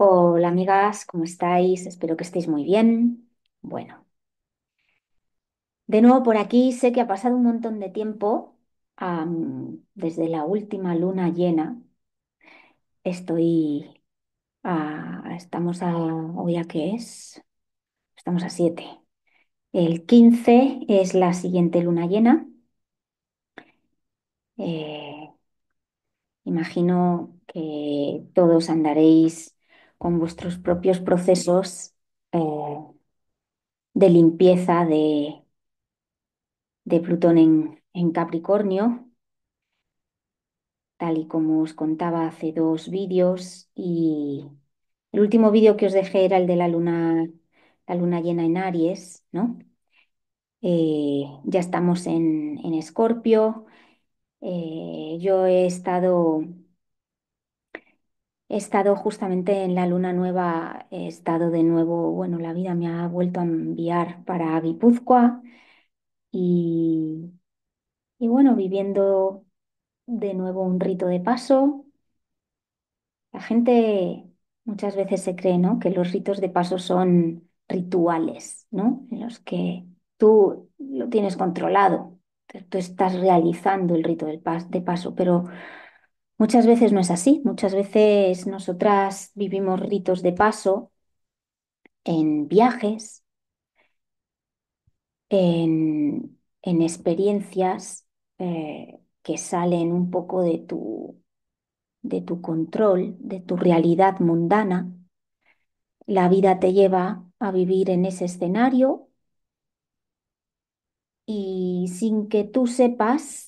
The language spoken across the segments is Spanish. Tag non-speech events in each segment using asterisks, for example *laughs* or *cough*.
Hola amigas, ¿cómo estáis? Espero que estéis muy bien. Bueno, de nuevo por aquí, sé que ha pasado un montón de tiempo desde la última luna llena. Estoy, a, estamos a, hoy a qué es? Estamos a 7. El 15 es la siguiente luna llena. Eh, imagino que todos andaréis con vuestros propios procesos eh, de limpieza de, de Plutón en, en Capricornio, tal y como os contaba hace dos vídeos y el último vídeo que os dejé era el de la luna, la luna llena en Aries, ¿no? Eh, ya estamos en, Escorpio. Eh, yo he estado He estado justamente en la luna nueva, he estado de nuevo, bueno, la vida me ha vuelto a enviar para Guipúzcoa y, y bueno, viviendo de nuevo un rito de paso. La gente muchas veces se cree, ¿no? Que los ritos de paso son rituales, ¿no? En los que tú lo tienes controlado, tú estás realizando el rito de paso, pero Muchas veces no es así, muchas veces nosotras vivimos ritos de paso en viajes, en, experiencias eh, que salen un poco de tu, de tu control, de tu realidad mundana. La vida te lleva a vivir en ese escenario y sin que tú sepas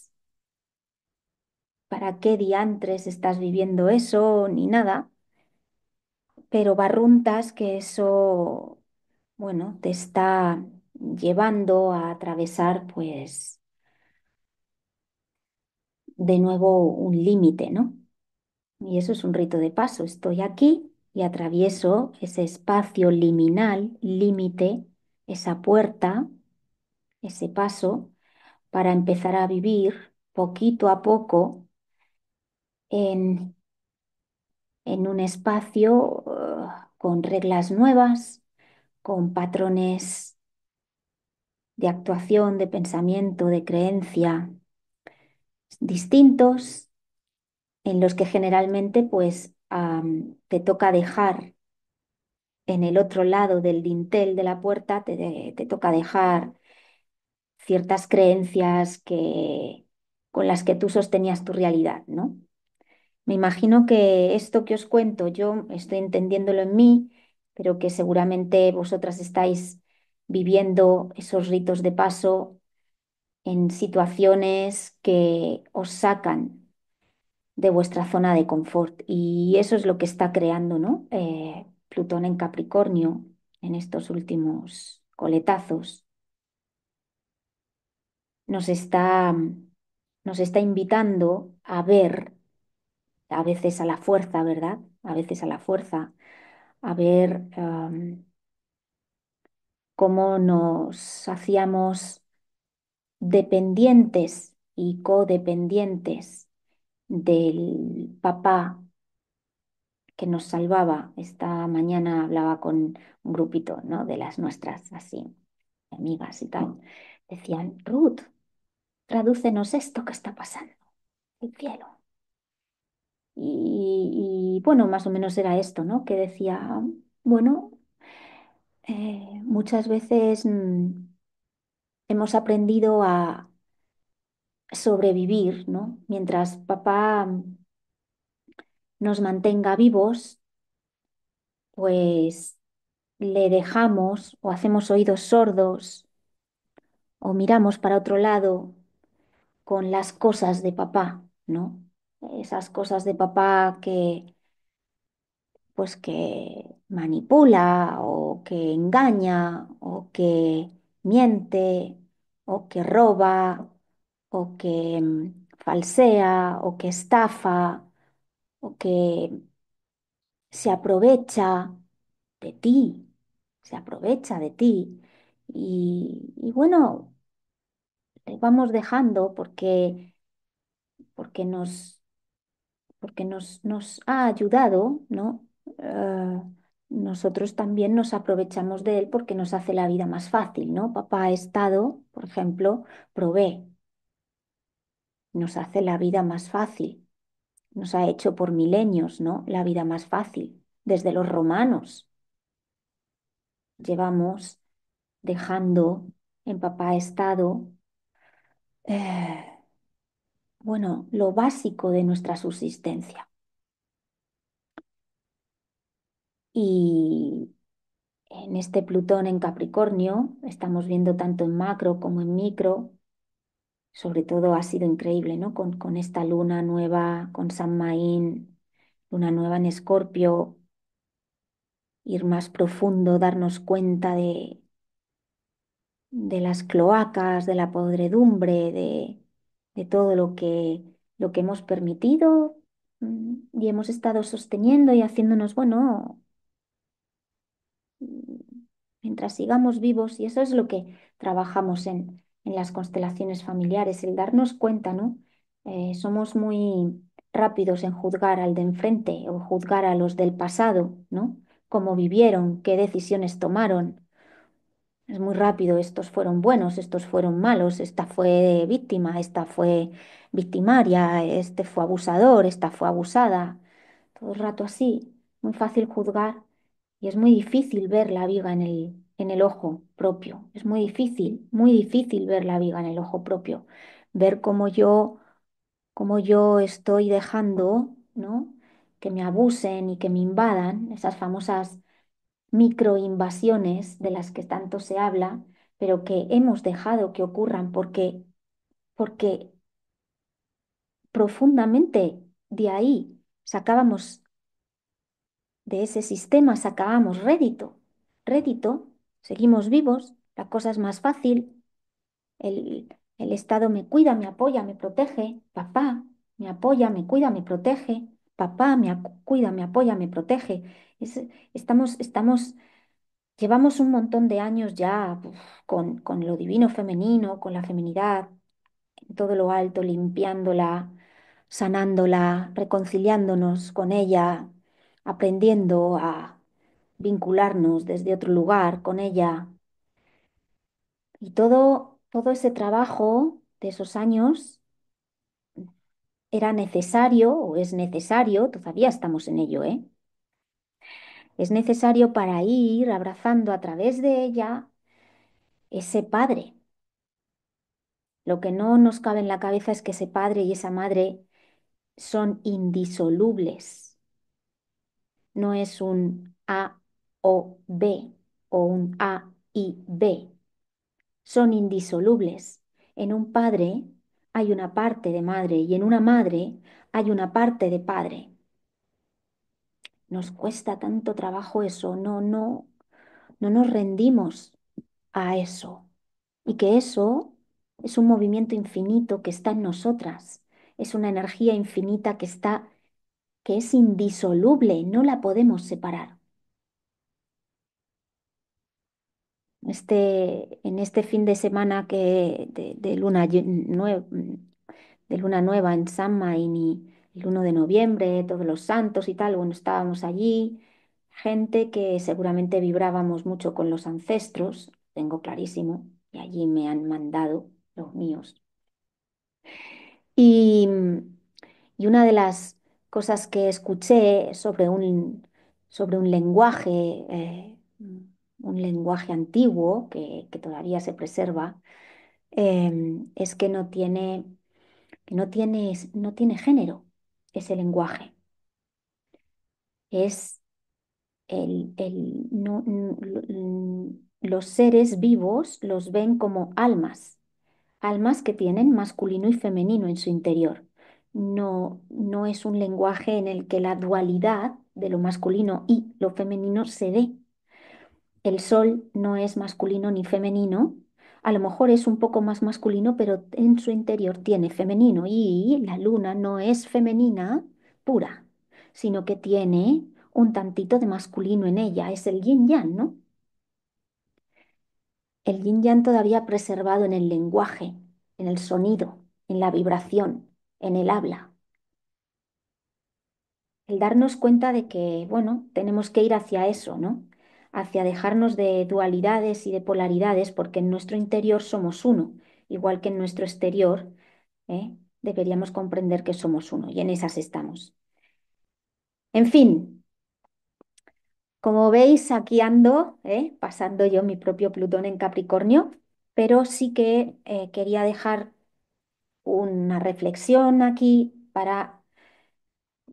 para qué diantres estás viviendo eso, ni nada, pero barruntas que eso, bueno, te está llevando a atravesar, pues, de nuevo un límite, ¿no? Y eso es un rito de paso, estoy aquí y atravieso ese espacio liminal, límite, esa puerta, ese paso, para empezar a vivir poquito a poco en, un espacio eh, con reglas nuevas, con patrones de actuación, de pensamiento, de creencia distintos, en los que generalmente pues te toca dejar en el otro lado del dintel de la puerta, te, te toca dejar ciertas creencias que, con las que tú sostenías tu realidad, ¿no? Me imagino que esto que os cuento yo estoy entendiéndolo en mí, pero que seguramente vosotras estáis viviendo esos ritos de paso en situaciones que os sacan de vuestra zona de confort. Y eso es lo que está creando ¿no? Eh, Plutón en Capricornio en estos últimos coletazos. Nos está, nos está invitando a ver a veces a la fuerza, ¿verdad? A veces a la fuerza, a ver cómo nos hacíamos dependientes y codependientes del papá que nos salvaba. Esta mañana hablaba con un grupito ¿no? de las nuestras, así, amigas y tal. Decían, Ruth, tradúcenos esto que está pasando, el cielo. Y, bueno, más o menos era esto, ¿no? Que decía, bueno, eh, muchas veces mm, hemos aprendido a sobrevivir, ¿no? Mientras papá mm, nos mantenga vivos, pues le dejamos o hacemos oídos sordos o miramos para otro lado con las cosas de papá, ¿no? esas cosas de papá que pues que manipula o que engaña o que miente o que roba o que mm, falsea o que estafa o que se aprovecha de ti, se aprovecha de ti. Y, bueno, le vamos dejando porque, porque nos, porque nos, nos ha ayudado, ¿no? Eh, nosotros también nos aprovechamos de él porque nos hace la vida más fácil, ¿no? Papá ha estado, por ejemplo, provee. Nos hace la vida más fácil. Nos ha hecho por milenios, ¿no? La vida más fácil. Desde los romanos. Llevamos dejando en papá estado eh, bueno, lo básico de nuestra subsistencia. Y en este Plutón en Capricornio, estamos viendo tanto en macro como en micro, sobre todo ha sido increíble, ¿no? Con, esta luna nueva, con San Maín, luna nueva en Escorpio, ir más profundo, darnos cuenta de, de las cloacas, de la podredumbre, de, de todo lo que, lo que hemos permitido mm, y hemos estado sosteniendo y haciéndonos, bueno, mm, mientras sigamos vivos, y eso es lo que trabajamos en, en las constelaciones familiares, el darnos cuenta, ¿no? Eh, somos muy rápidos en juzgar al de enfrente o juzgar a los del pasado, ¿no? Cómo vivieron, qué decisiones tomaron, es muy rápido, estos fueron buenos, estos fueron malos, esta fue víctima, esta fue victimaria, este fue abusador, esta fue abusada. Todo el rato así, muy fácil juzgar y es muy difícil ver la viga en el, en el ojo propio. Es muy difícil, muy difícil ver la viga en el ojo propio, ver cómo yo, cómo yo estoy dejando, ¿no? que me abusen y que me invadan, esas famosas microinvasiones de las que tanto se habla, pero que hemos dejado que ocurran porque, porque profundamente de ahí sacábamos, de ese sistema sacábamos rédito. Rédito, seguimos vivos, la cosa es más fácil, el, el Estado me cuida, me apoya, me protege, papá me apoya, me cuida, me protege, papá me cuida, me apoya, me protege estamos, estamos, llevamos un montón de años ya con, lo divino femenino, con la feminidad, en todo lo alto, limpiándola, sanándola, reconciliándonos con ella, aprendiendo a vincularnos desde otro lugar con ella. Y todo, todo ese trabajo de esos años era necesario o es necesario, todavía estamos en ello, ¿eh? Es necesario para ir abrazando a través de ella ese padre. Lo que no nos cabe en la cabeza es que ese padre y esa madre son indisolubles. No es un A o B o un A y B. Son indisolubles. En un padre hay una parte de madre y en una madre hay una parte de padre. Nos cuesta tanto trabajo eso, no, no, no nos rendimos a eso. Y que eso es un movimiento infinito que está en nosotras, es una energía infinita que está, que es indisoluble, no la podemos separar. Este, en este fin de semana que de, luna, de luna nueva en San y, el 1 de noviembre, todos los santos y tal, bueno, estábamos allí, gente que seguramente vibrábamos mucho con los ancestros, tengo clarísimo, y allí me han mandado los míos. Y, una de las cosas que escuché sobre un, sobre un lenguaje, eh, un lenguaje antiguo que, todavía se preserva, eh, es que no tiene, no no tiene género es el lenguaje. Es el, los seres vivos los ven como almas, almas que tienen masculino y femenino en su interior. No, no es un lenguaje en el que la dualidad de lo masculino y lo femenino se dé. El sol no es masculino ni femenino, a lo mejor es un poco más masculino, pero en su interior tiene femenino y la luna no es femenina pura, sino que tiene un tantito de masculino en ella, es el yin yang, ¿no? El yin yang todavía preservado en el lenguaje, en el sonido, en la vibración, en el habla. El darnos cuenta de que, bueno, tenemos que ir hacia eso, ¿no? hacia dejarnos de dualidades y de polaridades, porque en nuestro interior somos uno, igual que en nuestro exterior, ¿eh? deberíamos comprender que somos uno, y en esas estamos. En fin, como veis, aquí ando, ¿eh? pasando yo mi propio Plutón en Capricornio, pero sí que eh, quería dejar una reflexión aquí para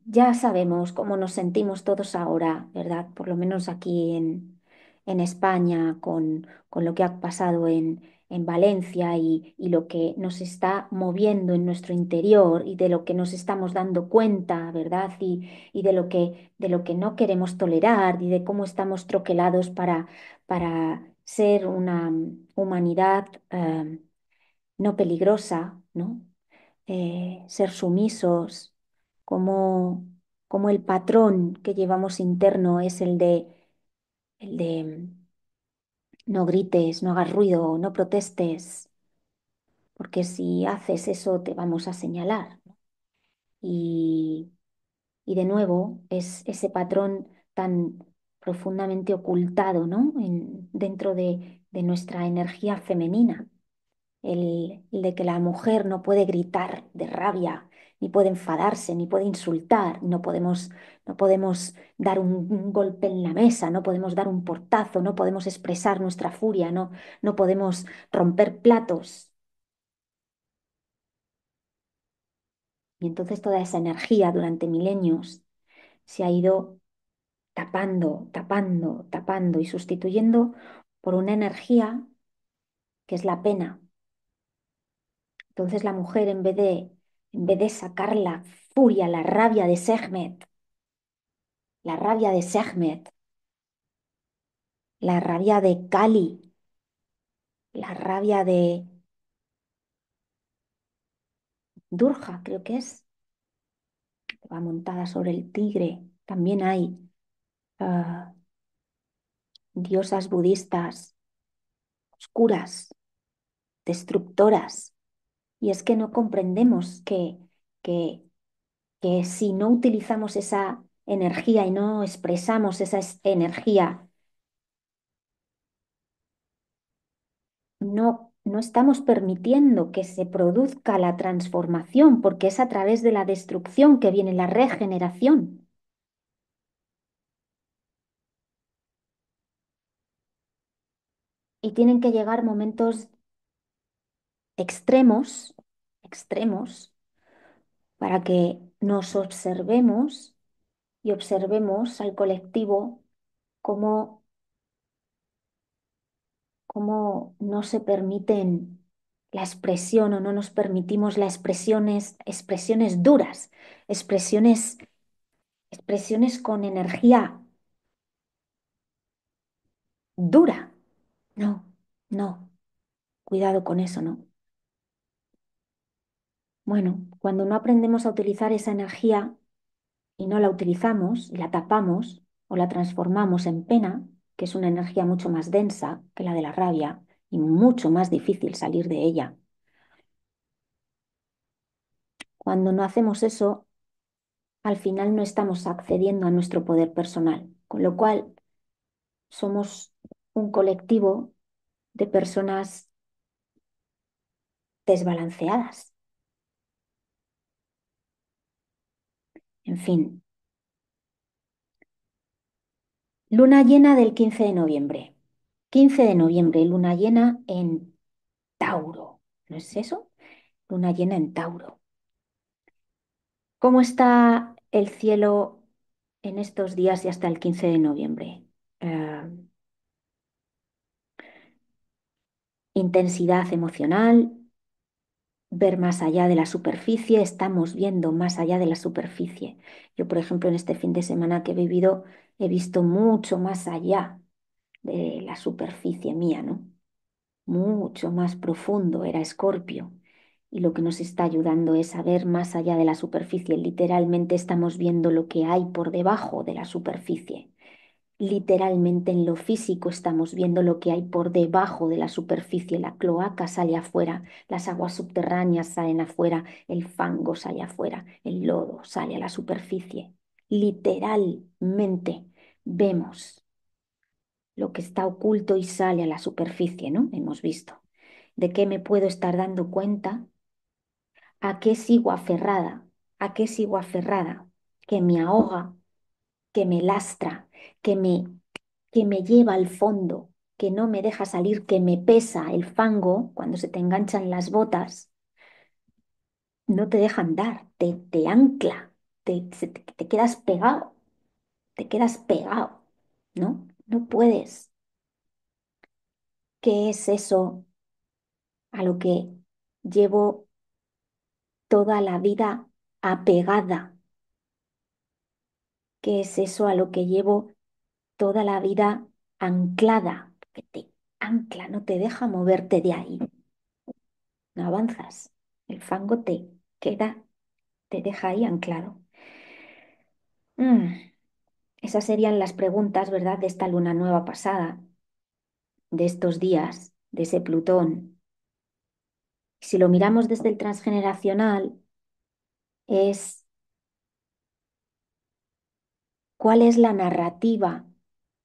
ya sabemos cómo nos sentimos todos ahora, ¿verdad? Por lo menos aquí en, España, con, lo que ha pasado en, Valencia y, lo que nos está moviendo en nuestro interior y de lo que nos estamos dando cuenta, ¿verdad? Y, de, lo que, de lo que no queremos tolerar y de cómo estamos troquelados para, para ser una humanidad eh, no peligrosa, ¿no? Eh, ser sumisos, como, el patrón que llevamos interno es el de, el de no grites, no hagas ruido, no protestes, porque si haces eso te vamos a señalar. Y, y de nuevo es ese patrón tan profundamente ocultado ¿no? dentro de, de, nuestra energía femenina, el de que la mujer no puede gritar de rabia ni puede enfadarse, ni puede insultar, no podemos, no podemos dar un, golpe en la mesa, no podemos dar un portazo, no podemos expresar nuestra furia, no, no podemos romper platos. Y entonces toda esa energía durante milenios se ha ido tapando, tapando, tapando y sustituyendo por una energía que es la pena. Entonces la mujer en vez de en vez de sacar la furia, la rabia de Sehmet, la rabia de Sehmet, la rabia de Kali, la rabia de Durja, creo que es, que va montada sobre el tigre. También hay ah, diosas budistas oscuras, destructoras, y es que no comprendemos que, si no utilizamos esa energía y no expresamos esa energía, no, no estamos permitiendo que se produzca la transformación, porque es a través de la destrucción que viene la regeneración. Y tienen que llegar momentos extremos, extremos, para que nos observemos y observemos al colectivo cómo, no se permiten la expresión o no nos permitimos las expresiones, expresiones duras, expresiones, expresiones con energía dura. No, no, cuidado con eso, no. Bueno, cuando no aprendemos a utilizar esa energía y no la utilizamos, la tapamos o la transformamos en pena, que es una energía mucho más densa que la de la rabia y mucho más difícil salir de ella. Cuando no hacemos eso, al final no estamos accediendo a nuestro poder personal, con lo cual somos un colectivo de personas desbalanceadas, En fin. Luna llena del 15 de noviembre. 15 de noviembre, luna llena en Tauro. ¿No es eso? Luna llena en Tauro. ¿Cómo está el cielo en estos días y hasta el 15 de noviembre? Eh, intensidad emocional, ver más allá de la superficie, estamos viendo más allá de la superficie. Yo, por ejemplo, en este fin de semana que he vivido, he visto mucho más allá de la superficie mía, ¿no? Mucho más profundo era Escorpio. Y lo que nos está ayudando es a ver más allá de la superficie. Literalmente estamos viendo lo que hay por debajo de la superficie literalmente en lo físico estamos viendo lo que hay por debajo de la superficie. La cloaca sale afuera, las aguas subterráneas salen afuera, el fango sale afuera, el lodo sale a la superficie. Literalmente vemos lo que está oculto y sale a la superficie, ¿no? Hemos visto. ¿De qué me puedo estar dando cuenta? ¿A qué sigo aferrada? ¿A qué sigo aferrada? Que me ahoga, que me lastra, que me, que me lleva al fondo, que no me deja salir, que me pesa el fango cuando se te enganchan las botas, no te deja andar, te, te ancla, te, te, te quedas pegado, te quedas pegado, ¿no? No puedes. ¿Qué es eso a lo que llevo toda la vida apegada? que es eso a lo que llevo toda la vida anclada, que te ancla, no te deja moverte de ahí. No avanzas, el fango te queda, te deja ahí anclado. Mm, esas serían las preguntas, ¿verdad?, de esta luna nueva pasada, de estos días, de ese Plutón. Si lo miramos desde el transgeneracional, es cuál es la narrativa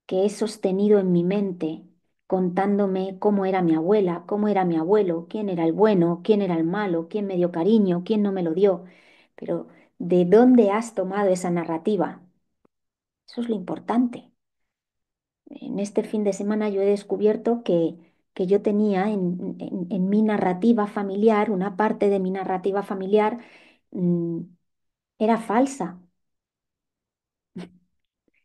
que he sostenido en mi mente contándome cómo era mi abuela, cómo era mi abuelo, quién era el bueno, quién era el malo, quién me dio cariño, quién no me lo dio. Pero ¿de dónde has tomado esa narrativa? Eso es lo importante. En este fin de semana yo he descubierto que, que yo tenía en, en, mi narrativa familiar, una parte de mi narrativa familiar mm, era falsa,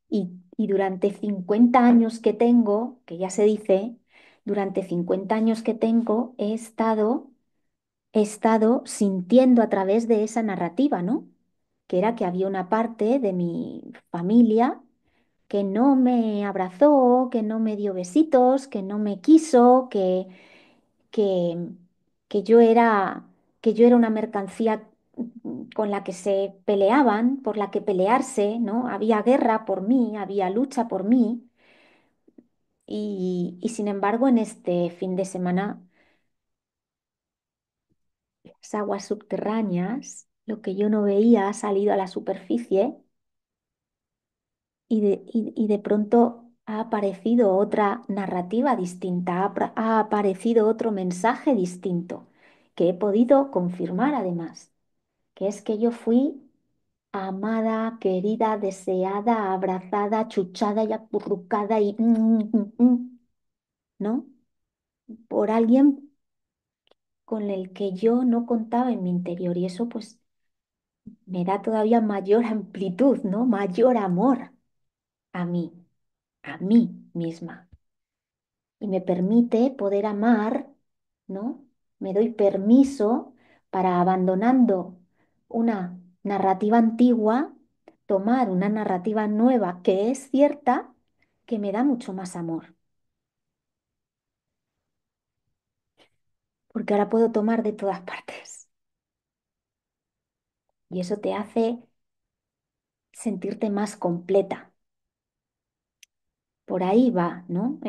y, durante 50 años que tengo, que ya se dice, durante 50 años que tengo he estado, he estado sintiendo a través de esa narrativa, ¿no? Que era que había una parte de mi familia que no me abrazó, que no me dio besitos, que no me quiso, que, que, que yo era que yo era una mercancía con la que se peleaban, por la que pelearse, ¿no? Había guerra por mí, había lucha por mí. Y, sin embargo, en este fin de semana, las aguas subterráneas, lo que yo no veía, ha salido a la superficie y de, pronto ha aparecido otra narrativa distinta, ha aparecido otro mensaje distinto que he podido confirmar además que es que yo fui amada, querida, deseada, abrazada, chuchada y acurrucada y... Mm, mm, mm, ¿No? Por alguien con el que yo no contaba en mi interior y eso pues me da todavía mayor *laughs* amplitud, ¿no? Mayor amor a mí, a mí misma. Y me permite poder amar, ¿no? Me doy permiso para abandonando una narrativa antigua, tomar una narrativa nueva que es cierta, que me da mucho más amor. Porque ahora puedo tomar de todas partes. Y eso te hace sentirte más completa. Por ahí va, ¿no?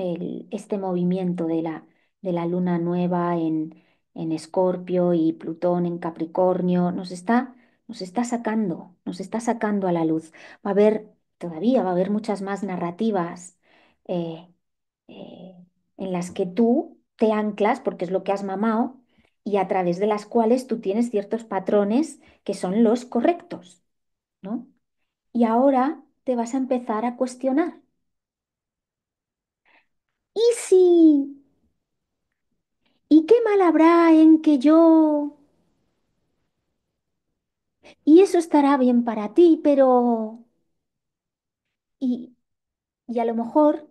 este movimiento la, de la luna nueva en, en Escorpio y Plutón en Capricornio, nos está, nos está sacando, nos está sacando a la luz. Va a haber, todavía va a haber muchas más narrativas eh, eh, en las que tú te anclas, porque es lo que has mamado, y a través de las cuales tú tienes ciertos patrones que son los correctos, ¿no? Y ahora te vas a empezar a cuestionar. ¿Y si habrá en que yo... Y eso estará bien para ti, pero... Y, y a lo mejor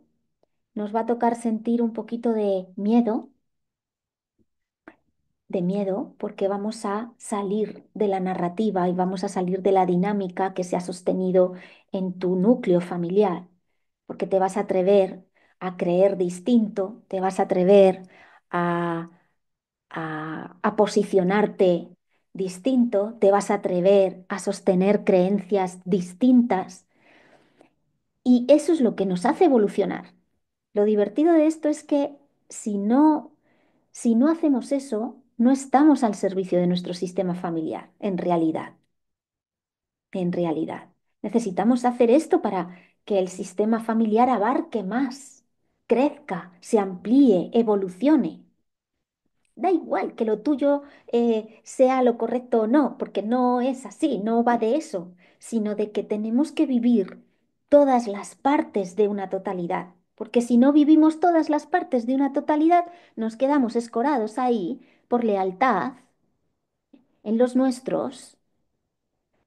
nos va a tocar sentir un poquito de miedo, de miedo, porque vamos a salir de la narrativa y vamos a salir de la dinámica que se ha sostenido en tu núcleo familiar, porque te vas a atrever a creer distinto, te vas a atrever a a, posicionarte distinto, te vas a atrever a sostener creencias distintas. Y eso es lo que nos hace evolucionar. Lo divertido de esto es que si no, si no hacemos eso, no estamos al servicio de nuestro sistema familiar, en realidad. En realidad. Necesitamos hacer esto para que el sistema familiar abarque más, crezca, se amplíe, evolucione. Da igual que lo tuyo eh, sea lo correcto o no, porque no es así, no va de eso, sino de que tenemos que vivir todas las partes de una totalidad. Porque si no vivimos todas las partes de una totalidad, nos quedamos escorados ahí por lealtad en los nuestros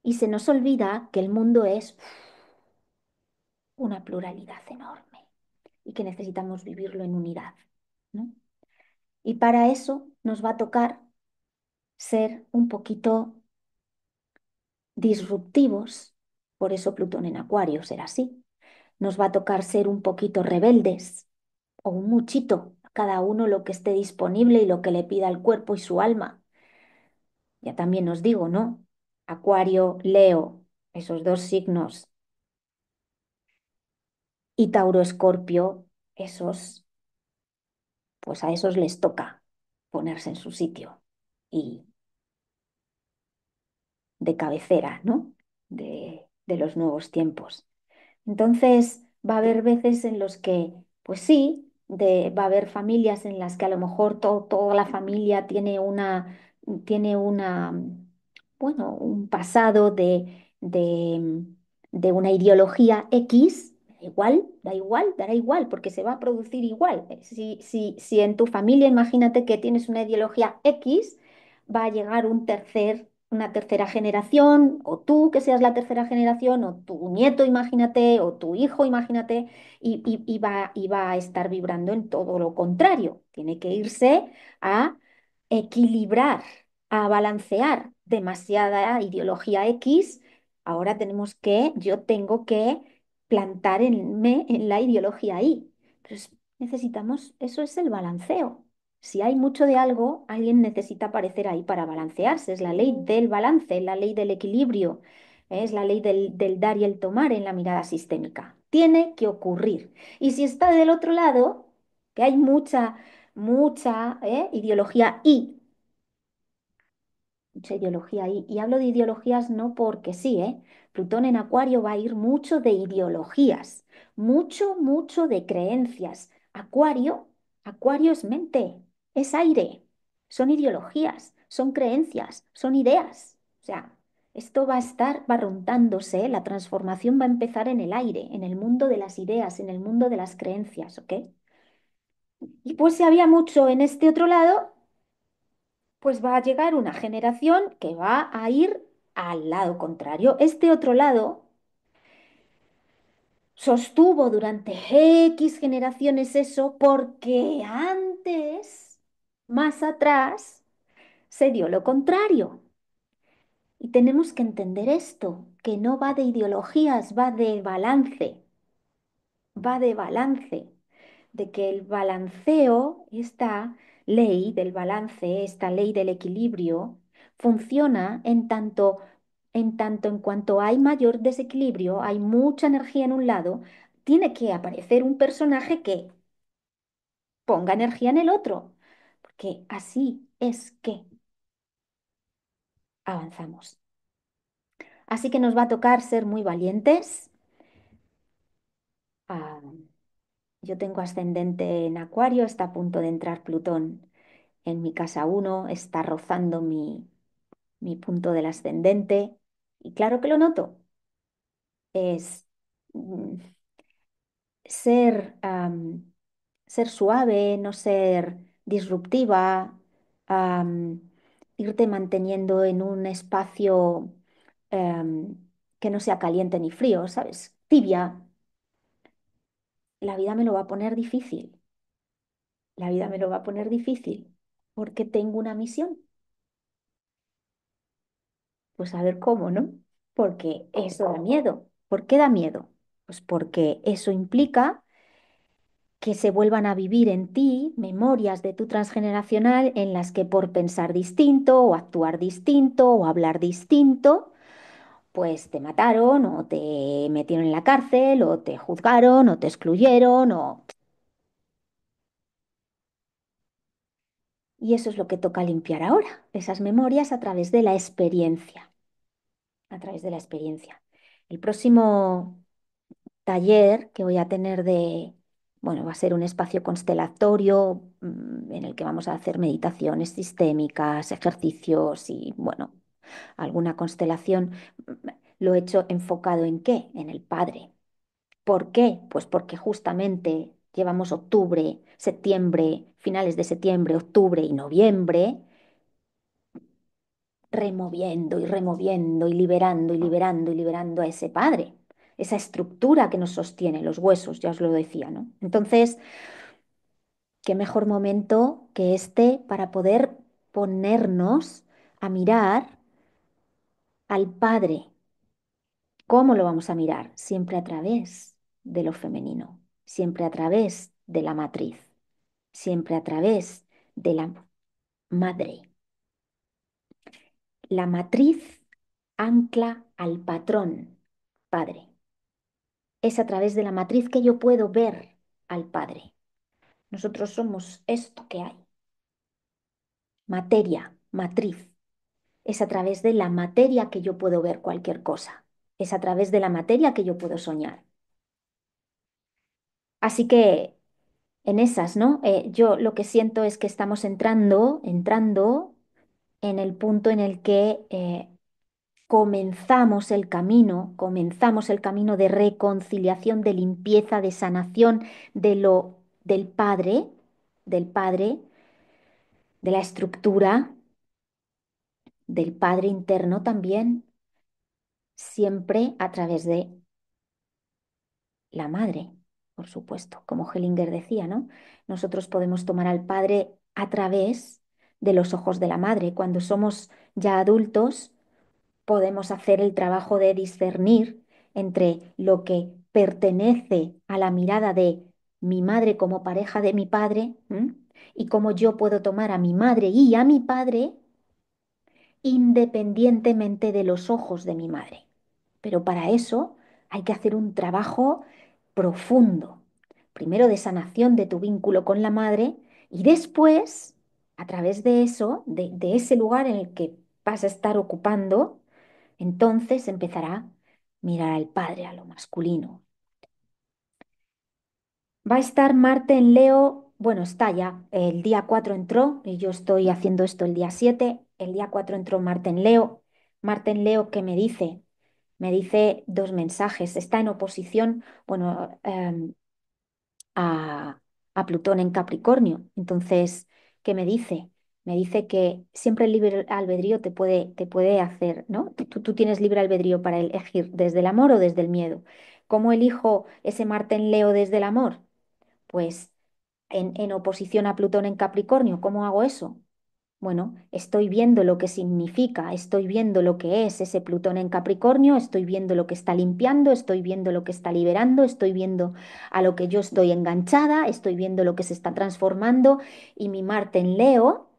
y se nos olvida que el mundo es una pluralidad enorme y que necesitamos vivirlo en unidad. ¿no? Y para eso nos va a tocar ser un poquito disruptivos, por eso Plutón en Acuario será así. Nos va a tocar ser un poquito rebeldes o un muchito, cada uno lo que esté disponible y lo que le pida el cuerpo y su alma. Ya también os digo, ¿no? Acuario, Leo, esos dos signos. Y Tauro, Escorpio, esos pues a esos les toca ponerse en su sitio y de cabecera, ¿no? De, los nuevos tiempos. Entonces, va a haber veces en los que, pues sí, va a haber familias en las que a lo mejor toda la familia tiene una, tiene una, bueno, un pasado de, de, de una ideología X igual, da igual, dará igual, porque se va a producir igual. Si, si, si en tu familia imagínate que tienes una ideología X, va a llegar un tercer, una tercera generación, o tú que seas la tercera generación, o tu nieto, imagínate, o tu hijo, imagínate, y, va, y va a estar vibrando en todo lo contrario. Tiene que irse a equilibrar, a balancear demasiada ideología X. Ahora tenemos que, yo tengo que plantar en me, en la ideología ahí. Pero necesitamos, eso es el balanceo. Si hay mucho de algo, alguien necesita aparecer ahí para balancearse. Es la ley mm. del balance, la ley del equilibrio, es la ley del, dar y el tomar en la mirada sistémica. Tiene que ocurrir. Y si está del otro lado, que hay mucha, mucha ¿eh? ideología y mucha ideología y, y hablo de ideologías no porque sí, ¿eh? Plutón en Acuario va a ir mucho de ideologías, mucho, mucho de creencias. Acuario, Acuario es mente, es aire, son ideologías, son creencias, son ideas. O sea, esto va a estar barruntándose, la transformación va a empezar en el aire, en el mundo de las ideas, en el mundo de las creencias, ¿ok? Y pues si había mucho en este otro lado, pues va a llegar una generación que va a ir al lado contrario, este otro lado sostuvo durante X generaciones eso porque antes, más atrás, se dio lo contrario. Y tenemos que entender esto, que no va de ideologías, va de balance, va de balance, de que el balanceo, esta ley del balance, esta ley del equilibrio, funciona en tanto en tanto en cuanto hay mayor desequilibrio, hay mucha energía en un lado, tiene que aparecer un personaje que ponga energía en el otro, porque así es que avanzamos. Así que nos va a tocar ser muy valientes. Ah, yo tengo ascendente en Acuario, está a punto de entrar Plutón en mi casa 1, está rozando mi, mi punto del ascendente. Y claro que lo noto. Es mm, ser, ser suave, no ser disruptiva, irte manteniendo en un espacio em, que no sea caliente ni frío, ¿sabes? Tibia. La vida me lo va a poner difícil. La vida me lo va a poner difícil porque tengo una misión. Pues a ver cómo, ¿no? Porque eso da miedo. ¿Por qué da miedo? Pues porque eso implica que se vuelvan a vivir en ti memorias de tu transgeneracional en las que por pensar distinto o actuar distinto o hablar distinto, pues te mataron o te metieron en la cárcel o te juzgaron o te excluyeron o... Y eso es lo que toca limpiar ahora, esas memorias a través de la experiencia a través de la experiencia. El próximo taller que voy a tener de, bueno, va a ser un espacio constelatorio mm, en el que vamos a hacer meditaciones sistémicas, ejercicios y, bueno, alguna constelación. Mm, lo he hecho enfocado en qué? En el Padre. ¿Por qué? Pues porque justamente llevamos octubre, septiembre, finales de septiembre, octubre y noviembre removiendo y removiendo y liberando y liberando y liberando a ese padre, esa estructura que nos sostiene, los huesos, ya os lo decía, ¿no? Entonces, qué mejor momento que este para poder ponernos a mirar al padre. ¿Cómo lo vamos a mirar? Siempre a través de lo femenino, siempre a través de la matriz, siempre a través de la madre. La matriz ancla al patrón Padre. Es a través de la matriz que yo puedo ver al Padre. Nosotros somos esto que hay. Materia, matriz. Es a través de la materia que yo puedo ver cualquier cosa. Es a través de la materia que yo puedo soñar. Así que en esas, ¿no? Eh, yo lo que siento es que estamos entrando, entrando en el punto en el que eh, comenzamos el camino, comenzamos el camino de reconciliación, de limpieza, de sanación de lo del Padre, del Padre, de la estructura, del Padre interno también, siempre a través de la Madre, por supuesto, como Hellinger decía, ¿no? Nosotros podemos tomar al Padre a través de los ojos de la madre. Cuando somos ya adultos, podemos hacer el trabajo de discernir entre lo que pertenece a la mirada de mi madre como pareja de mi padre y cómo yo puedo tomar a mi madre y a mi padre independientemente de los ojos de mi madre. Pero para eso hay que hacer un trabajo profundo, primero de sanación de tu vínculo con la madre y después a través de eso, de, ese lugar en el que vas a estar ocupando, entonces empezará a mirar al Padre, a lo masculino. Va a estar Marte en Leo, bueno, está ya, el día 4 entró, y yo estoy haciendo esto el día 7, el día 4 entró Marte en Leo, Marte en Leo ¿qué me dice, me dice dos mensajes, está en oposición, bueno, em, a, a Plutón en Capricornio, entonces me dice, me dice que siempre el libre albedrío te puede, te puede hacer, ¿no? Tú, tienes libre albedrío para elegir desde el amor o desde el miedo. ¿Cómo elijo ese Marte en Leo desde el amor? Pues en, en oposición a Plutón en Capricornio, ¿cómo hago eso? Bueno, estoy viendo lo que significa, estoy viendo lo que es ese Plutón en Capricornio, estoy viendo lo que está limpiando, estoy viendo lo que está liberando, estoy viendo a lo que yo estoy enganchada, estoy viendo lo que se está transformando y mi Marte en Leo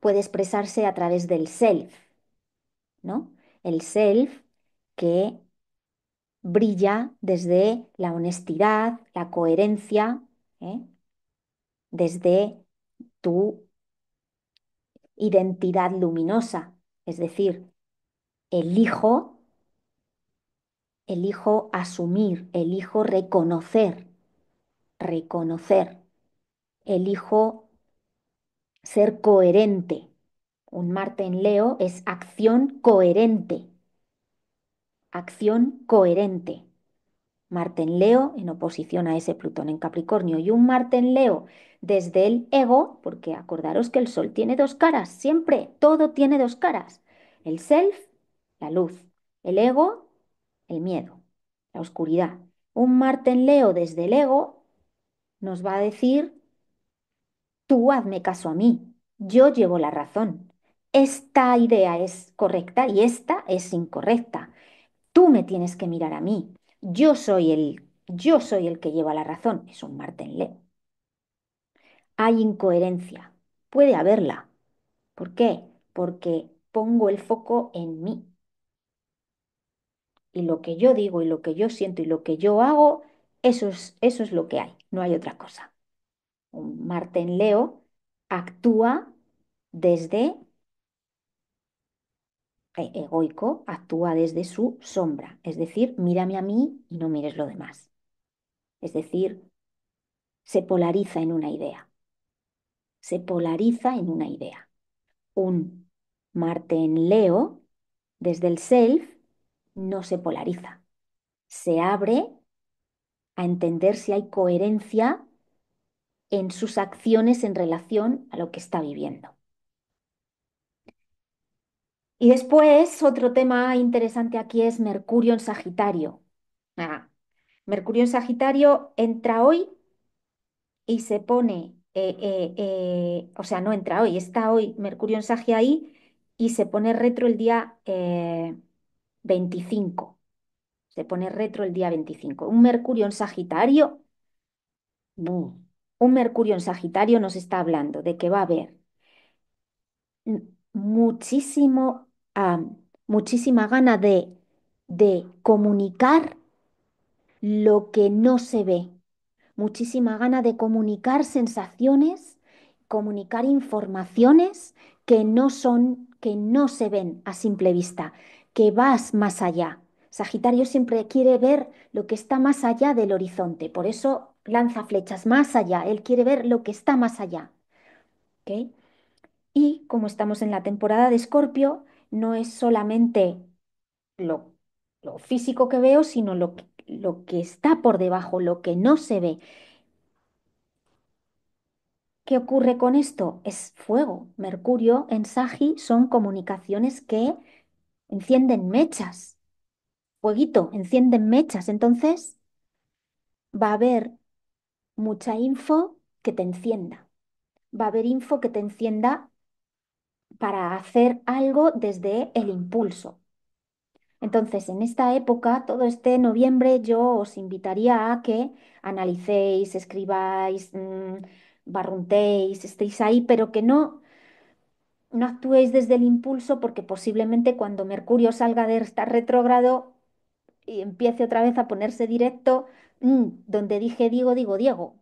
puede expresarse a través del self, ¿no? El self que brilla desde la honestidad, la coherencia, ¿eh? desde tu identidad luminosa, es decir, elijo, elijo asumir, elijo reconocer, reconocer, elijo ser coherente. Un Marte en Leo es acción coherente, acción coherente. Marte en Leo en oposición a ese Plutón en Capricornio y un Marte en Leo desde el ego, porque acordaros que el Sol tiene dos caras, siempre, todo tiene dos caras. El self, la luz, el ego, el miedo, la oscuridad. Un Marte en Leo desde el ego nos va a decir, tú hazme caso a mí, yo llevo la razón, esta idea es correcta y esta es incorrecta, tú me tienes que mirar a mí. Yo soy el, yo soy el que lleva la razón, es un Marten Leo. Hay incoherencia, puede haberla. ¿Por qué? Porque pongo el foco en mí. Y lo que yo digo y lo que yo siento y lo que yo hago, eso es, eso es lo que hay, no hay otra cosa. Un en Leo actúa desde eh, egoico actúa desde su sombra, es decir, mírame a mí y no mires lo demás. Es decir, se polariza en una idea. Se polariza en una idea. Un Marte en Leo, desde el self, no se polariza. Se abre a entender si hay coherencia en sus acciones en relación a lo que está viviendo. Y después, otro tema interesante aquí es Mercurio en Sagitario. Ah. Mercurio en Sagitario entra hoy y se pone, eh, eh, eh, o sea, no entra hoy, está hoy Mercurio en Sagitario ahí y se pone retro el día 25. Se pone retro el día 25. Un Mercurio en Sagitario, un Mercurio en Sagitario nos está hablando de que va a haber muchísimo muchísima gana de, comunicar lo que no se ve, muchísima gana de comunicar sensaciones, comunicar informaciones que no son, que no se ven a simple vista, que vas más allá. Sagitario siempre quiere ver lo que está más allá del horizonte, por eso lanza flechas más allá, él quiere ver lo que está más allá. Y como estamos en la temporada de Escorpio, no es solamente lo, físico que veo, sino lo, que- lo que está por debajo, lo que no se ve. ¿Qué ocurre con esto? Es fuego. Mercurio en Sagi son comunicaciones que encienden mechas. Fueguito, encienden mechas. Entonces va a haber mucha info que te encienda. Va a haber info que te encienda para hacer algo desde el impulso. Entonces, en esta época, todo este noviembre, yo os invitaría a que analicéis, escribáis, mm, barruntéis, estéis ahí, pero que no, no actuéis desde el impulso porque posiblemente cuando Mercurio salga de estar retrógrado y empiece otra vez a ponerse directo, mm, donde dije Diego, digo Diego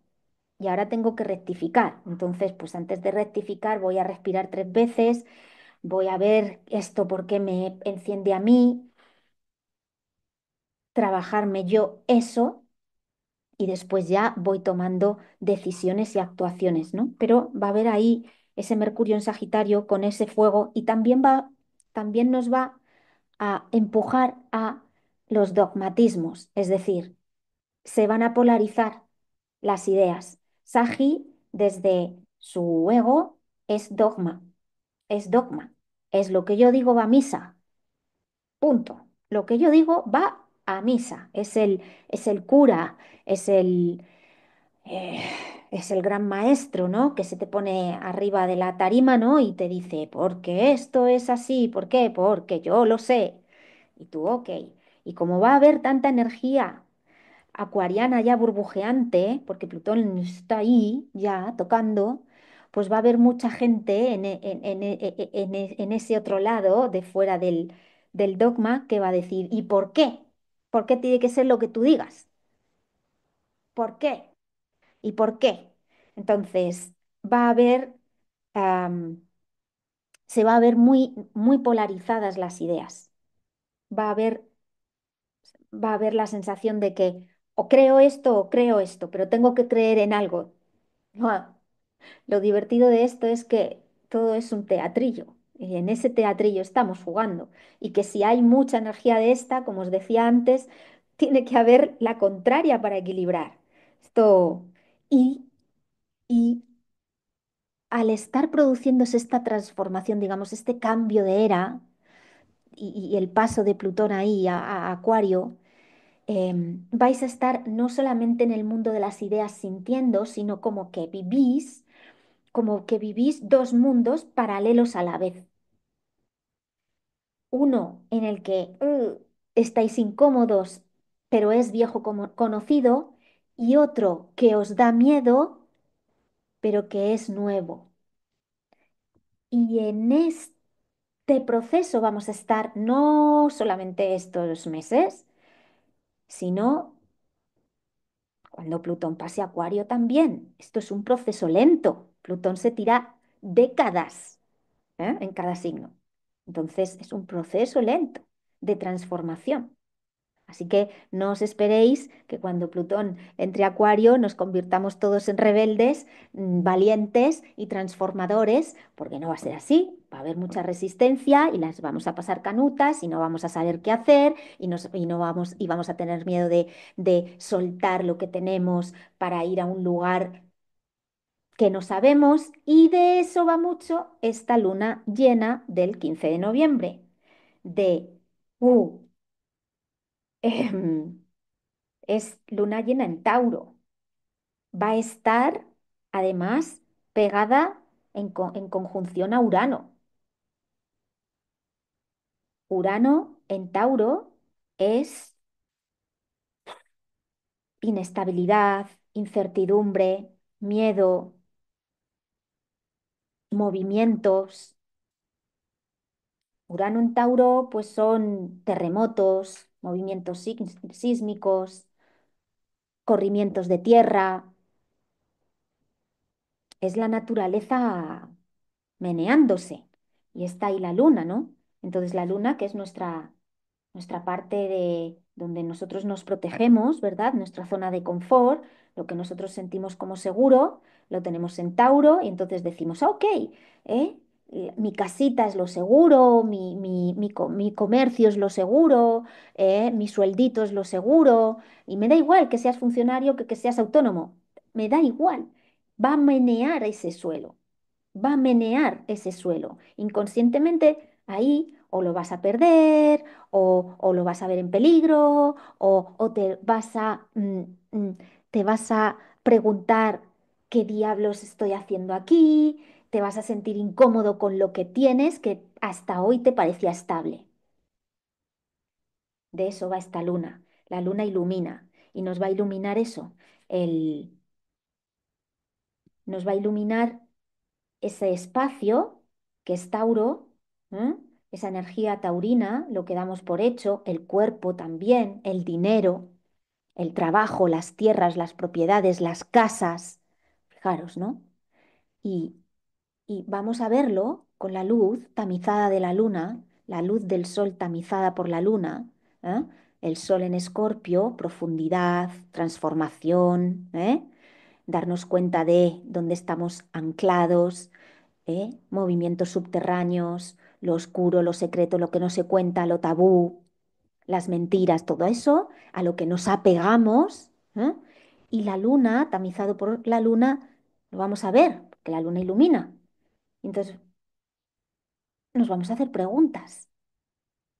y ahora tengo que rectificar. Entonces, pues antes de rectificar voy a respirar tres veces, voy a ver esto por qué me enciende a mí, trabajarme yo eso y después ya voy tomando decisiones y actuaciones, ¿no? Pero va a haber ahí ese Mercurio en Sagitario con ese fuego y también va también nos va a empujar a los dogmatismos, es decir, se van a polarizar las ideas. Saji, desde su ego, es dogma, es dogma, es lo que yo digo va a misa, punto. Lo que yo digo va a misa, es el, es el cura, es el, eh, es el gran maestro, ¿no? Que se te pone arriba de la tarima, ¿no? Y te dice, porque esto es así, ¿por qué? Porque yo lo sé. Y tú, ok. Y como va a haber tanta energía acuariana ya burbujeante, porque Plutón está ahí ya tocando, pues va a haber mucha gente en, e, e, e, ese otro lado, de fuera del, dogma, que va a decir, ¿y por qué? ¿Por qué tiene que ser lo que tú digas? ¿Por qué? ¿Y por qué? Entonces, va a haber, se va a ver muy, muy polarizadas las ideas. Va a haber, va a haber la sensación de que o creo esto o creo esto, pero tengo que creer en algo. Lo divertido de esto es que todo es un teatrillo y en ese teatrillo estamos jugando y que si hay mucha energía de esta, como os decía antes, *laughs* tiene que haber la contraria para equilibrar. Esto y y al estar produciéndose esta transformación, digamos, este cambio de era y, el paso de Plutón ahí a, a Acuario, Em, vais a estar no solamente en el mundo de las ideas sintiendo, sino como que vivís, como que vivís dos mundos paralelos a la vez. Uno en el que uh, estáis incómodos, pero es viejo como conocido, y otro que os da miedo, pero que es nuevo. Y en este proceso vamos a estar no solamente estos meses, sino cuando Plutón pase a Acuario también. Esto es un proceso lento. Plutón se tira décadas ¿eh? en cada signo. Entonces es un proceso lento de transformación. Así que no os esperéis que cuando Plutón entre a Acuario nos convirtamos todos en rebeldes, mm, valientes y transformadores, porque no va a ser así va a haber mucha resistencia y las vamos a pasar canutas y no vamos a saber qué hacer y, nos, y no vamos, y vamos a tener miedo de, de soltar lo que tenemos para ir a un lugar que no sabemos y de eso va mucho esta luna llena del 15 de noviembre, de, uh, em, es luna llena en Tauro. Va a estar además pegada en conjunción a Urano. Urano en Tauro es inestabilidad, incertidumbre, miedo, movimientos. Urano en Tauro, pues son terremotos, movimientos sísmicos, corrimientos de tierra. Es la naturaleza meneándose. Y está ahí la luna, ¿no? Entonces la luna, que es nuestra, nuestra parte de donde nosotros nos protegemos, ¿verdad? Nuestra zona de confort, lo que nosotros sentimos como seguro, lo tenemos en Tauro y entonces decimos, ah, ok, ¿eh? Eh, mi casita es lo seguro, mi, mi, comercio es lo seguro, ¿eh? mi sueldito es lo seguro, y me da igual que seas funcionario que que seas autónomo, me da igual, va a menear ese suelo, va a menear ese suelo. Inconscientemente ahí o lo vas a perder, o, o lo vas a ver en peligro, o, o te, vas a, mm, mm, te vas a preguntar qué diablos estoy haciendo aquí, te vas a sentir incómodo con lo que tienes que hasta hoy te parecía estable. De eso va esta luna. La luna ilumina y nos va a iluminar eso. El... Nos va a iluminar ese espacio que es Tauro esa energía taurina, lo que damos por hecho, el cuerpo también, el dinero, el trabajo, las tierras, las propiedades, las casas. Fijaros, ¿no? Y, y vamos a verlo con la luz tamizada de la luna, la luz del sol tamizada por la luna, ¿eh? el sol en escorpio, profundidad, transformación, ¿eh? darnos cuenta de dónde estamos anclados, ¿eh? movimientos subterráneos, lo oscuro, lo secreto, lo que no se cuenta, lo tabú, las mentiras, todo eso, a lo que nos apegamos. ¿eh? Y la luna, tamizado por la luna, lo vamos a ver, porque la luna ilumina. Entonces, nos vamos a hacer preguntas.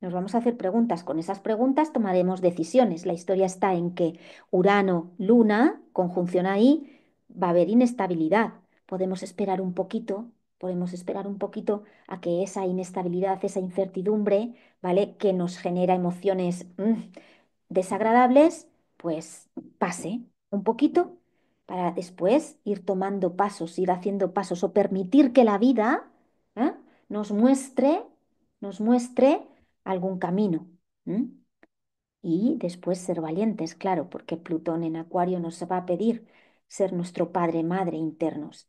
Nos vamos a hacer preguntas. Con esas preguntas tomaremos decisiones. La historia está en que Urano, Luna, conjunción ahí, va a haber inestabilidad. Podemos esperar un poquito podemos esperar un poquito a que esa inestabilidad, esa incertidumbre, ¿vale? Que nos genera emociones mm, desagradables, pues pase un poquito para después ir tomando pasos, ir haciendo pasos o permitir que la vida ¿eh? nos muestre, nos muestre algún camino. Y después ser valientes, claro, porque Plutón en Acuario nos va a pedir ser nuestro padre, madre internos.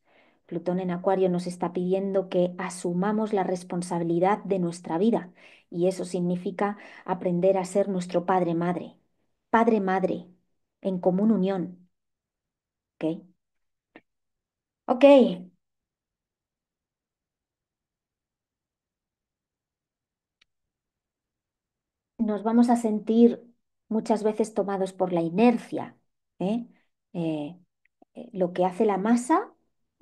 Plutón en Acuario nos está pidiendo que asumamos la responsabilidad de nuestra vida y eso significa aprender a ser nuestro padre-madre, padre-madre, en común unión. ¿Ok? Ok. Nos vamos a sentir muchas veces tomados por la inercia. ¿eh? Eh, eh, lo que hace la masa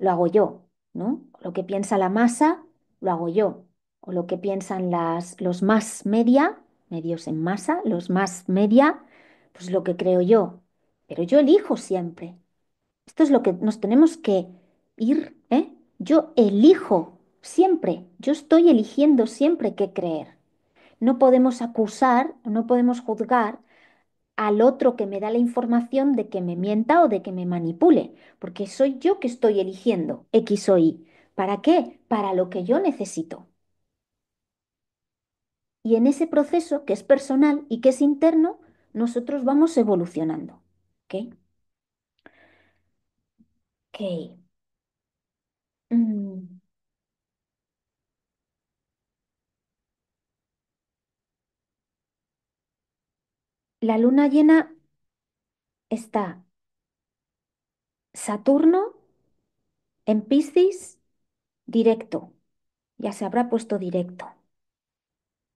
lo hago yo, ¿no? Lo que piensa la masa, lo hago yo. O lo que piensan las, los más media, medios en masa, los más media, pues lo que creo yo. Pero yo elijo siempre. Esto es lo que nos tenemos que ir, ¿eh? Yo elijo siempre, yo estoy eligiendo siempre qué creer. No podemos acusar, no podemos juzgar al otro que me da la información de que me mienta o de que me manipule, porque soy yo que estoy eligiendo X o Y. ¿Para qué? Para lo que yo necesito. Y en ese proceso que es personal y que es interno, nosotros vamos evolucionando. ¿Ok? Ok. Mm. La luna llena está Saturno en Piscis directo. Ya se habrá puesto directo.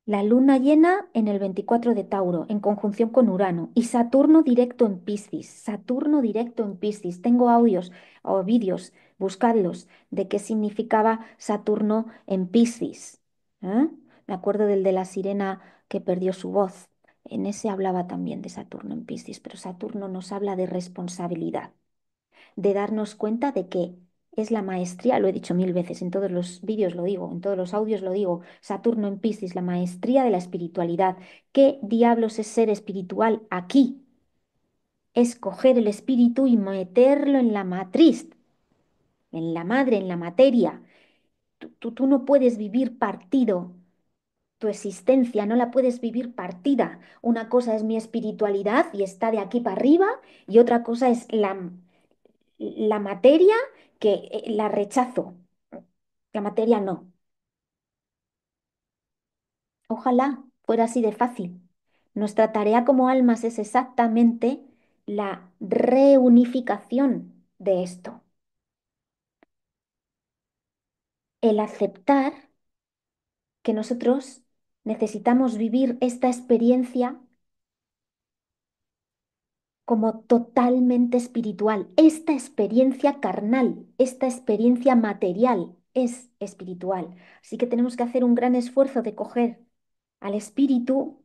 La luna llena en el 24 de Tauro, en conjunción con Urano, y Saturno directo en Piscis. Saturno directo en Piscis. Tengo audios o vídeos, buscadlos, de qué significaba Saturno en Piscis. ¿eh? Me acuerdo del de la sirena que perdió su voz. En ese hablaba también de Saturno en Piscis, pero Saturno nos habla de responsabilidad, de darnos cuenta de que es la maestría, lo he dicho mil veces, en todos los vídeos lo digo, en todos los audios lo digo, Saturno en Piscis, la maestría de la espiritualidad. ¿Qué diablos es ser espiritual aquí? Es coger el espíritu y meterlo en la matriz, en la madre, en la materia. Tú, tú no puedes vivir partido existencia, no la puedes vivir partida. Una cosa es mi espiritualidad y está de aquí para arriba y otra cosa es la, la materia que eh, la rechazo. La materia no. Ojalá fuera así de fácil. Nuestra tarea como almas es exactamente la reunificación de esto. El aceptar que nosotros necesitamos vivir esta experiencia como totalmente espiritual. Esta experiencia carnal, esta experiencia material es espiritual. Así que tenemos que hacer un gran esfuerzo de coger al espíritu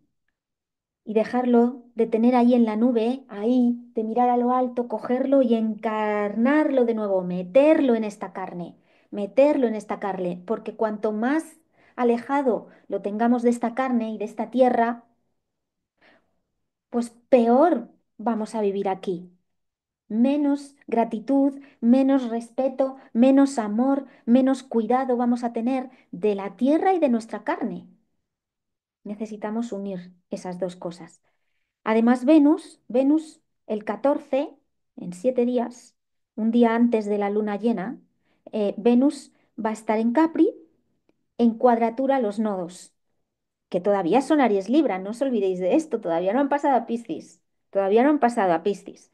y dejarlo de tener ahí en la nube, ahí, de mirar a lo alto, cogerlo y encarnarlo de nuevo, meterlo en esta carne, meterlo en esta carne, porque cuanto más alejado lo tengamos de esta carne y de esta tierra, pues peor vamos a vivir aquí. Menos gratitud, menos respeto, menos amor, menos cuidado vamos a tener de la tierra y de nuestra carne. Necesitamos unir esas dos cosas. Además, Venus, Venus el 14, en siete días, un día antes de la luna llena, eh, Venus va a estar en Capri en cuadratura los nodos, que todavía son Aries Libra, no os olvidéis de esto, todavía no han pasado a Piscis, todavía no han pasado a Piscis,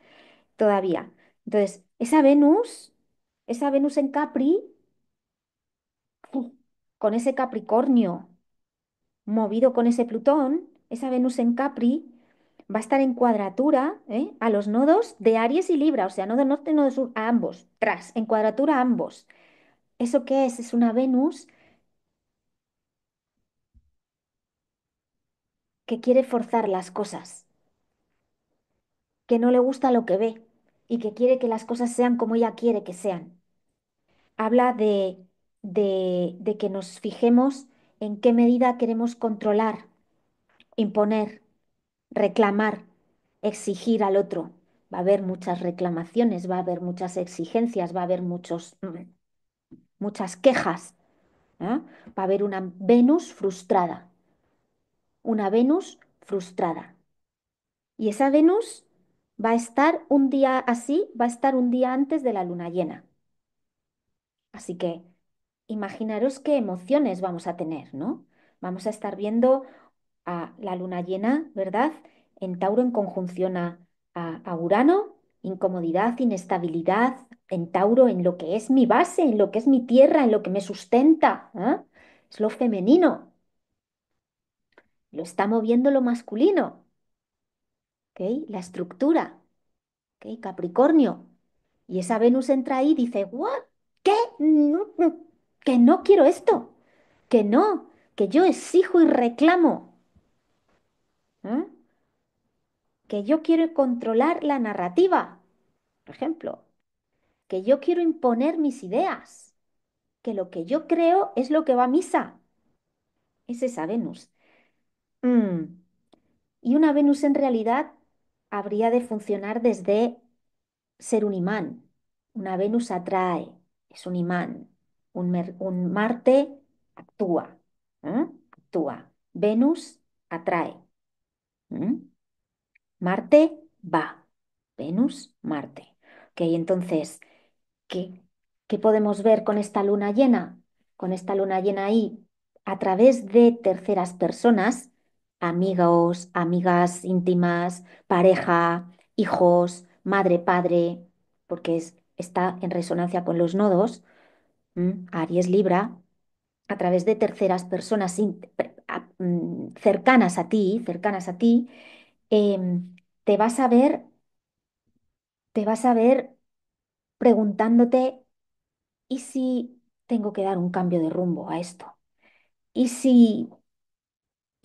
todavía. Entonces, esa Venus, esa Venus en Capri, con ese Capricornio movido con ese Plutón, esa Venus en Capri, va a estar en cuadratura ¿eh? a los nodos de Aries y Libra, o sea, no de norte, no de sur, a ambos, tras, en cuadratura a ambos. ¿Eso qué es? Es una Venus que quiere forzar las cosas, que no le gusta lo que ve y que quiere que las cosas sean como ella quiere que sean. Habla de, de, que nos fijemos en qué medida queremos controlar, imponer, reclamar, exigir al otro. Va a haber muchas reclamaciones, va a haber muchas exigencias, va a haber muchos, mm, muchas quejas. ¿ah? Va a haber una Venus frustrada una Venus frustrada. Y esa Venus va a estar un día así, va a estar un día antes de la luna llena. Así que imaginaros qué emociones vamos a tener, ¿no? Vamos a estar viendo a la luna llena, ¿verdad? En Tauro en conjunción a, a, Urano, incomodidad, inestabilidad, en Tauro en lo que es mi base, en lo que es mi tierra, en lo que me sustenta. ¿eh? Es lo femenino, lo está moviendo lo masculino. La estructura. Capricornio. Y esa Venus entra ahí y dice, ¿What? ¿qué? que no quiero esto. Que no, que yo exijo y reclamo. Que yo quiero controlar la narrativa, por ejemplo. Que yo quiero imponer mis ideas. Que lo que yo creo es lo que va a misa. Es esa Venus Mm. Y una Venus en realidad habría de funcionar desde ser un imán. Una Venus atrae, es un imán. Un, Marte actúa, actúa. Venus atrae. Marte va. Venus, Marte. Ok, entonces, ¿qué, ¿qué podemos ver con esta luna llena? Con esta luna llena ahí, a través de terceras personas, amigos, amigas íntimas, pareja, hijos, madre, padre, porque está en resonancia con los nodos, Aries Libra, a través de terceras personas mm, cercanas a ti, cercanas a ti, em, te vas a ver, te vas a ver preguntándote, ¿y si tengo que dar un cambio de rumbo a esto? ¿Y si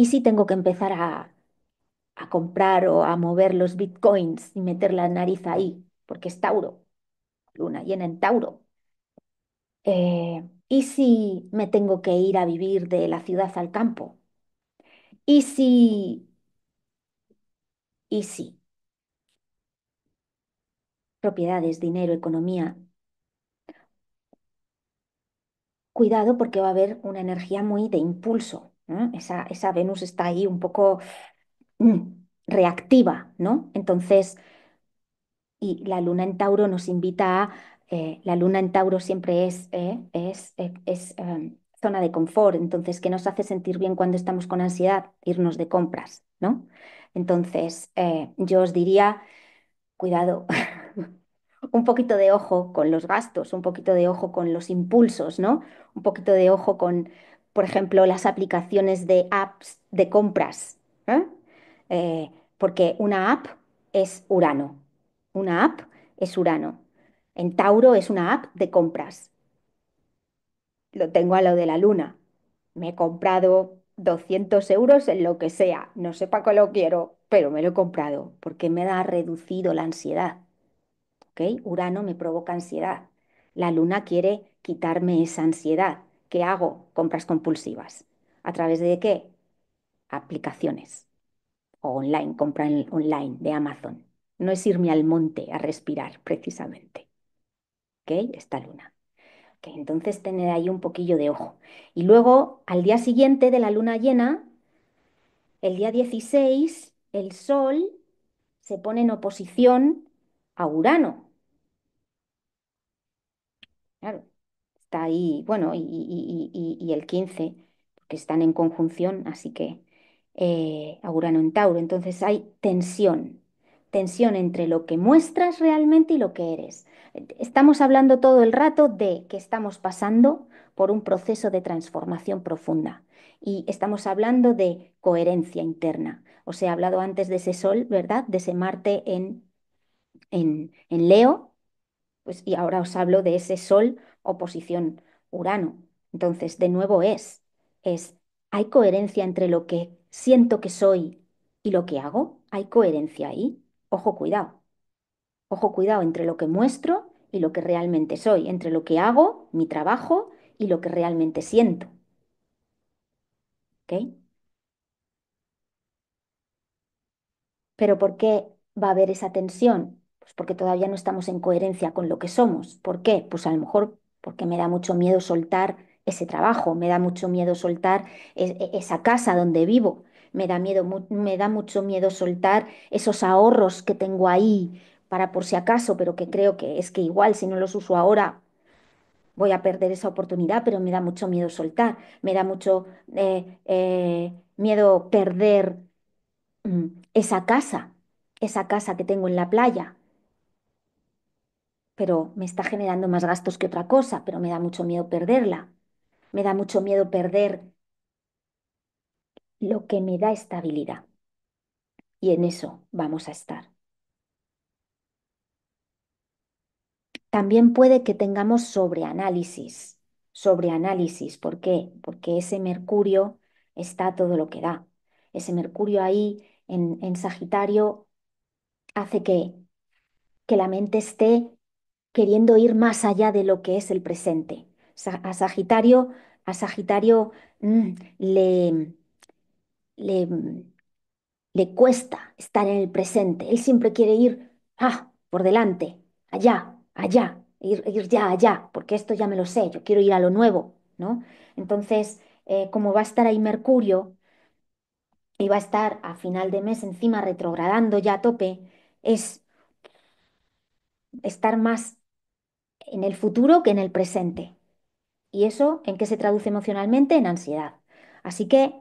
y si tengo que empezar a, comprar o a mover los bitcoins y meter la nariz ahí, porque es Tauro, luna llena en Tauro. Eh, ¿Y si me tengo que ir a vivir de la ciudad al campo? ¿Y si... ¿Y si? Propiedades, dinero, economía. Cuidado porque va a haber una energía muy de impulso esa, Venus está ahí un poco mm, reactiva, ¿no? Entonces, y la luna en Tauro nos invita a, eh, la luna en Tauro siempre es, eh, es, eh, em, zona de confort, entonces, ¿qué nos hace sentir bien cuando estamos con ansiedad? Irnos de compras, ¿no? Entonces, yo os diría, cuidado, *laughs* un poquito de ojo con los gastos, un poquito de ojo con los impulsos, ¿no? Un poquito de ojo con por ejemplo, las aplicaciones de apps de compras, ¿eh? Eh, porque una app es Urano, una app es Urano. En Tauro es una app de compras. Lo tengo a lo de la luna. Me he comprado 200 euros en lo que sea. No sé para qué lo quiero, pero me lo he comprado porque me ha reducido la ansiedad. Urano me provoca ansiedad. La luna quiere quitarme esa ansiedad que hago compras compulsivas. ¿A través de qué? Aplicaciones o online, compra online de Amazon. No es irme al monte a respirar, precisamente. ¿Ok? Esta luna. Okay, entonces tener ahí un poquillo de ojo. Y luego, al día siguiente de la luna llena, el día 16, el Sol se pone en oposición a Urano. Claro, está ahí, bueno, y, el 15, que están en conjunción, así que eh, a en Tauro. Entonces hay tensión, tensión entre lo que muestras realmente y lo que eres. Estamos hablando todo el rato de que estamos pasando por un proceso de transformación profunda y estamos hablando de coherencia interna. Os he hablado antes de ese sol, ¿verdad? De ese Marte en, en, en Leo, pues, y ahora os hablo de ese sol oposición Urano. Entonces, de nuevo es, es, ¿hay coherencia entre lo que siento que soy y lo que hago? ¿Hay coherencia ahí? Ojo, cuidado. Ojo, cuidado entre lo que muestro y lo que realmente soy, entre lo que hago, mi trabajo y lo que realmente siento. ¿Ok? Pero ¿por qué va a haber esa tensión? Pues porque todavía no estamos en coherencia con lo que somos. ¿Por qué? Pues a lo mejor porque me da mucho miedo soltar ese trabajo, me da mucho miedo soltar e, e, esa casa donde vivo, me da, miedo, me da mucho miedo soltar esos ahorros que tengo ahí para por si acaso, pero que creo que es que igual si no los uso ahora voy a perder esa oportunidad, pero me da mucho miedo soltar, me da mucho eh, eh, miedo perder mm, esa casa, esa casa que tengo en la playa, pero me está generando más gastos que otra cosa, pero me da mucho miedo perderla. Me da mucho miedo perder lo que me da estabilidad. Y en eso vamos a estar. También puede que tengamos sobreanálisis, sobreanálisis, ¿por qué? Porque ese Mercurio está todo lo que da. Ese Mercurio ahí en, en Sagitario hace que, que la mente esté queriendo ir más allá de lo que es el presente. A Sagitario, a Sagitario mm, le, le, cuesta estar en el presente. Él siempre quiere ir ah, por delante, allá, allá, ir, ya allá, porque esto ya me lo sé, yo quiero ir a lo nuevo, ¿no? Entonces, eh, como va a estar ahí Mercurio y va a estar a final de mes encima retrogradando ya a tope, es estar más en el futuro que en el presente. ¿Y eso en qué se traduce emocionalmente? En ansiedad. Así que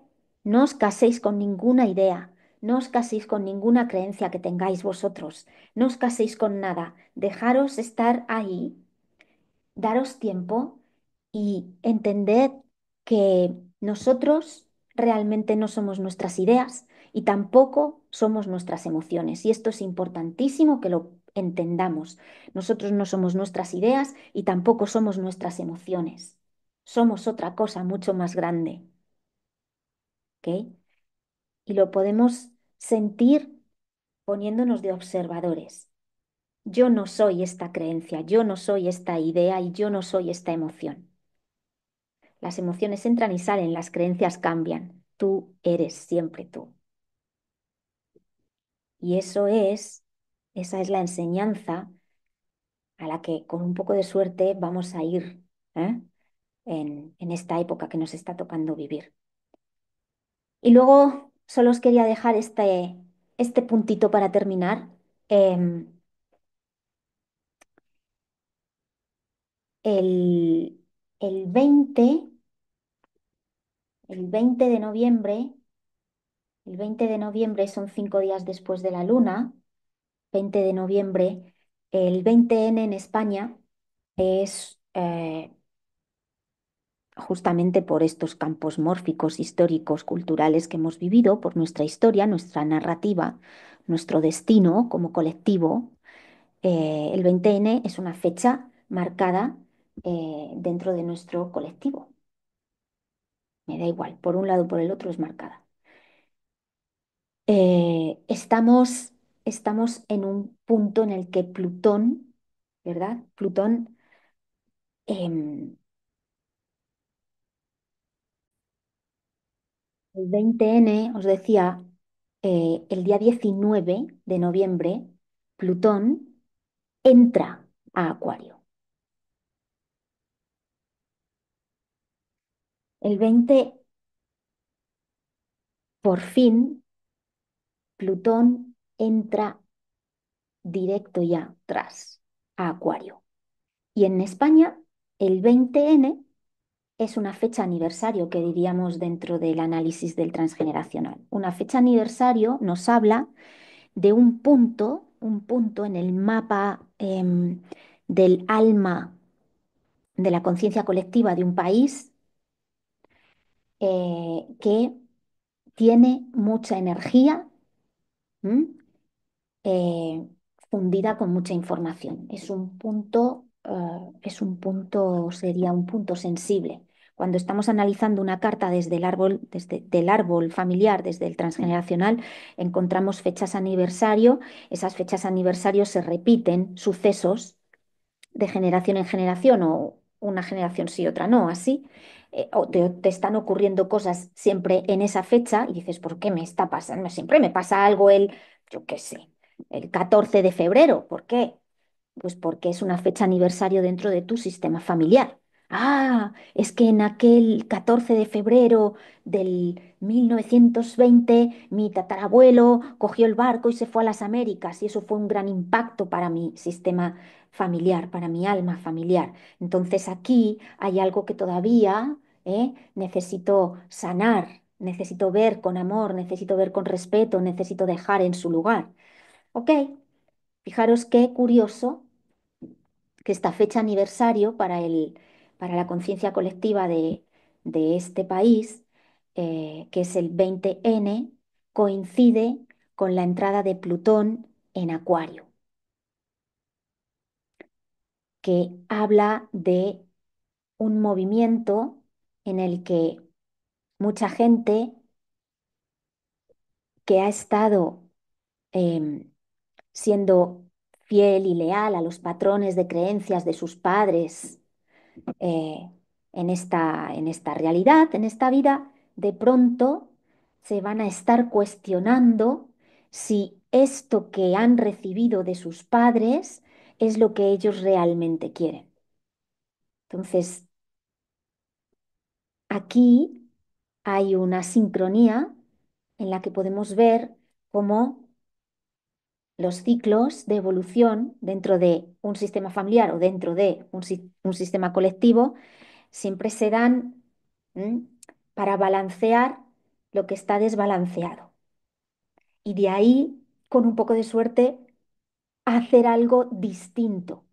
no os caséis con ninguna idea, no os caséis con ninguna creencia que tengáis vosotros, no os caséis con nada, dejaros estar ahí, daros tiempo y entended que nosotros realmente no somos nuestras ideas y tampoco somos nuestras emociones. Y esto es importantísimo que lo entendamos. Nosotros no somos nuestras ideas y tampoco somos nuestras emociones. Somos otra cosa mucho más grande. Y lo podemos sentir poniéndonos de observadores. Yo no soy esta creencia, yo no soy esta idea y yo no soy esta emoción. Las emociones entran y salen, las creencias cambian. Tú eres siempre tú. Y eso es esa es la enseñanza a la que con un poco de suerte vamos a ir ¿eh? en, esta época que nos está tocando vivir. Y luego solo os quería dejar este, este puntito para terminar. Em, el, el 20 de noviembre, el 20 de noviembre son cinco días después de la luna, 20 de noviembre. El 20N en España es eh, justamente por estos campos mórficos, históricos, culturales que hemos vivido, por nuestra historia, nuestra narrativa, nuestro destino como colectivo. Eh, el 20N es una fecha marcada eh, dentro de nuestro colectivo. Me da igual, por un lado o por el otro es marcada. estamos estamos en un punto en el que Plutón, ¿verdad? Plutón em, El 20N, os decía, eh, el día 19 de noviembre, Plutón entra a Acuario. El 20, por fin, Plutón entra directo ya tras a Acuario. Y en España, el 20N es una fecha aniversario que diríamos dentro del análisis del transgeneracional. Una fecha aniversario nos habla de un punto, un punto en el mapa em, del alma de la conciencia colectiva de un país eh, que tiene mucha energía eh, fundida con mucha información. Es un punto, eh, es un punto, sería un punto sensible. Cuando estamos analizando una carta desde el árbol, desde árbol familiar, desde el transgeneracional, encontramos fechas aniversario. Esas fechas aniversario se repiten sucesos de generación en generación o una generación sí, otra no, así. Eh, o te, están ocurriendo cosas siempre en esa fecha y dices, ¿por qué me está pasando? Siempre me pasa algo el, yo qué sé, el 14 de febrero. ¿Por qué? Pues porque es una fecha aniversario dentro de tu sistema familiar. Ah, es que en aquel 14 de febrero del 1920 mi tatarabuelo cogió el barco y se fue a las Américas y eso fue un gran impacto para mi sistema familiar, para mi alma familiar. Entonces aquí hay algo que todavía ¿eh? necesito sanar, necesito ver con amor, necesito ver con respeto, necesito dejar en su lugar. Ok, fijaros qué curioso que esta fecha aniversario para, el, para la conciencia colectiva de, este país, eh, que es el 20N, coincide con la entrada de Plutón en Acuario, que habla de un movimiento en el que mucha gente que ha estado em, siendo fiel y leal a los patrones de creencias de sus padres eh, en, esta, en esta realidad, en esta vida, de pronto se van a estar cuestionando si esto que han recibido de sus padres es lo que ellos realmente quieren. Entonces, aquí hay una sincronía en la que podemos ver cómo los ciclos de evolución dentro de un sistema familiar o dentro de un, sistema colectivo siempre se dan para balancear lo que está desbalanceado. Y de ahí, con un poco de suerte, hacer algo distinto.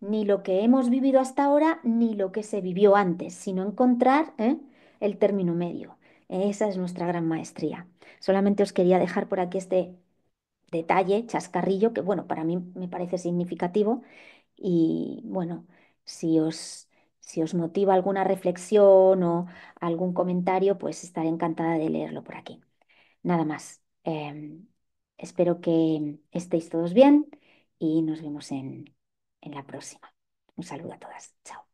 Ni lo que hemos vivido hasta ahora, ni lo que se vivió antes, sino encontrar ¿eh? el término medio. Esa es nuestra gran maestría. Solamente os quería dejar por aquí este detalle, chascarrillo, que bueno, para mí me parece significativo y bueno, si os, si os motiva alguna reflexión o algún comentario, pues estaré encantada de leerlo por aquí. Nada más. Em, espero que estéis todos bien y nos vemos en, en la próxima. Un saludo a todas. Chao.